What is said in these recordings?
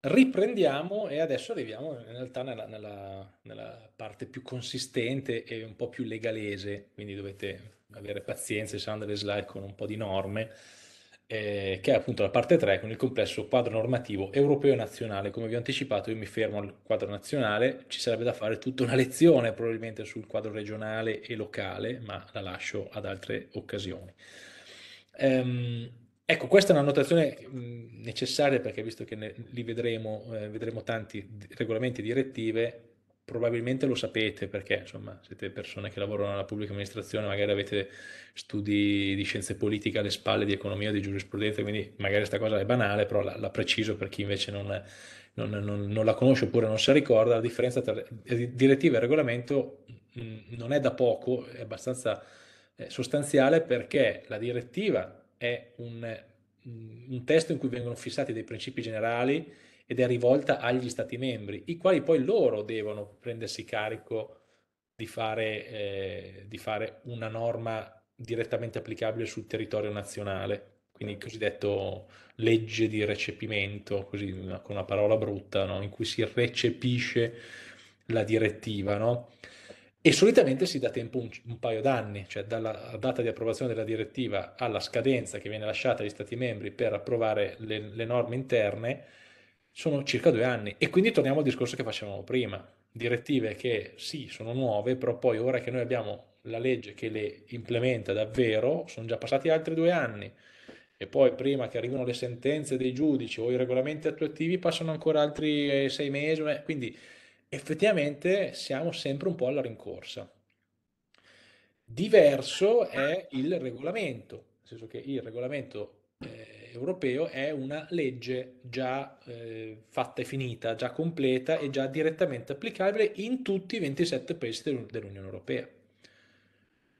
Riprendiamo e adesso arriviamo in realtà nella, nella- nella parte più consistente e un po' più legalese, quindi dovete avere pazienza, ci saranno delle slide con un po' di norme, eh, che è appunto la parte 3 con il complesso quadro normativo europeo e nazionale. Come vi ho anticipato, io mi fermo al quadro nazionale, ci sarebbe da fare tutta una lezione probabilmente sul quadro regionale e locale, ma la lascio ad altre occasioni. Ehm, Ecco, questa è una notazione necessaria perché visto che ne, li vedremo, eh, vedremo tanti regolamenti e direttive, probabilmente lo sapete perché insomma siete persone che lavorano nella pubblica amministrazione, magari avete studi di scienze politiche alle spalle, di economia, di giurisprudenza, quindi magari questa cosa è banale, però la, la preciso per chi invece non, non, non, non, la conosce oppure non si ricorda, la differenza tra eh, direttiva e regolamento mh, non è da poco, è abbastanza eh, sostanziale perché la direttiva è un, mm, un testo in cui vengono fissati dei principi generali ed è rivolta agli Stati membri, i quali poi loro devono prendersi carico di fare, eh, di fare una norma direttamente applicabile sul territorio nazionale, quindi il cosiddetto legge di recepimento, così una, con una parola brutta, no? in cui si recepisce la direttiva. No? e solitamente si dà tempo un, un paio d'anni, cioè dalla data di approvazione della direttiva alla scadenza che viene lasciata agli Stati membri per approvare le, le norme interne, sono circa due anni. E quindi torniamo al discorso che facevamo prima. Direttive che sì, sono nuove, però poi ora che noi abbiamo la legge che le implementa davvero, sono già passati altri due anni. E poi prima che arrivino le sentenze dei giudici o i regolamenti attuativi passano ancora altri eh, sei mesi. Quindi effettivamente siamo sempre un po' alla rincorsa. Diverso è il regolamento, nel senso che il regolamento eh, europeo è una legge già eh, fatta e finita, già completa e già direttamente applicabile in tutti i 27 paesi dell'Unione Europea.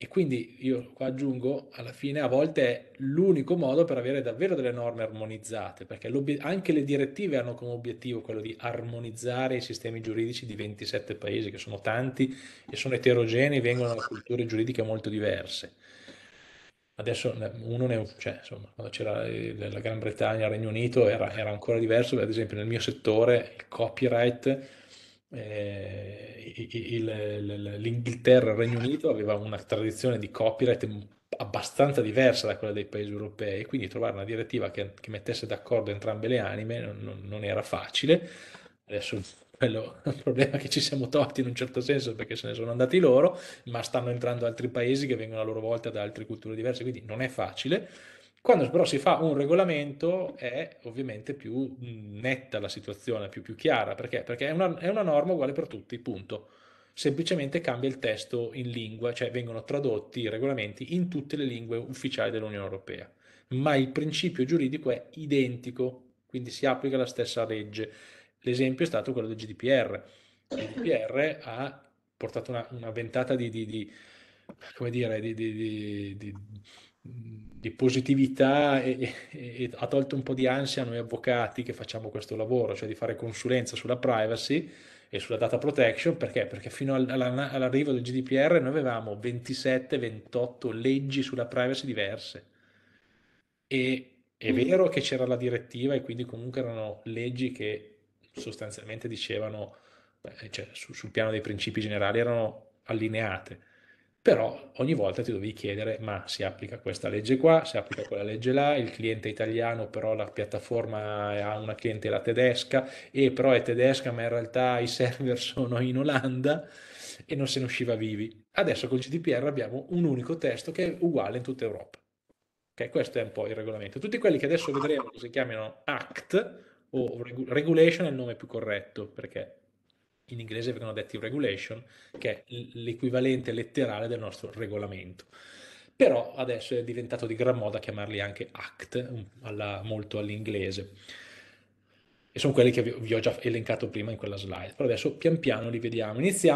E quindi io qua aggiungo, alla fine a volte è l'unico modo per avere davvero delle norme armonizzate, perché anche le direttive hanno come obiettivo quello di armonizzare i sistemi giuridici di 27 paesi, che sono tanti e sono eterogenei, vengono da culture giuridiche molto diverse. Adesso uno ne, cioè, insomma, quando c'era eh, la Gran Bretagna, il Regno Unito, era, era ancora diverso, ad esempio nel mio settore il copyright eh, l'Inghilterra, il Regno Unito aveva una tradizione di copyright abbastanza diversa da quella dei paesi europei, quindi trovare una direttiva che, che mettesse d'accordo entrambe le anime non, non era facile. Adesso quello è un problema che ci siamo tolti in un certo senso perché se ne sono andati loro, ma stanno entrando altri paesi che vengono a loro volta da altre culture diverse, quindi non è facile quando però si fa un regolamento è ovviamente più netta la situazione, più, più chiara, perché? perché è, una, è una norma uguale per tutti, punto. Semplicemente cambia il testo in lingua, cioè vengono tradotti i regolamenti in tutte le lingue ufficiali dell'Unione Europea, ma il principio giuridico è identico, quindi si applica la stessa legge. L'esempio è stato quello del GDPR. Il GDPR ha portato una, una ventata di, di, di come dire, di, di, di positività e, e, e, ha tolto un po' di ansia a noi avvocati che facciamo questo lavoro, cioè di fare consulenza sulla privacy e sulla data protection, perché? Perché fino all'arrivo del GDPR noi avevamo 27-28 leggi sulla privacy diverse. E è mm. vero che c'era la direttiva e quindi comunque erano leggi che sostanzialmente dicevano, cioè, sul piano dei principi generali erano allineate, però ogni volta ti dovevi chiedere, ma si applica questa legge qua, si applica quella legge là, il cliente è italiano, però la piattaforma ha una clientela tedesca, e però è tedesca, ma in realtà i server sono in Olanda, e non se ne usciva vivi. Adesso col GDPR abbiamo un unico testo che è uguale in tutta Europa. Okay, questo è un po' il regolamento. Tutti quelli che adesso vedremo che si chiamano ACT o Regulation è il nome più corretto, perché in inglese vengono detti regulation, che è l'equivalente letterale del nostro regolamento. Però adesso è diventato di gran moda chiamarli anche act, alla, molto all'inglese. E sono quelli che vi ho già elencato prima in quella slide, però adesso pian piano li vediamo. Iniziamo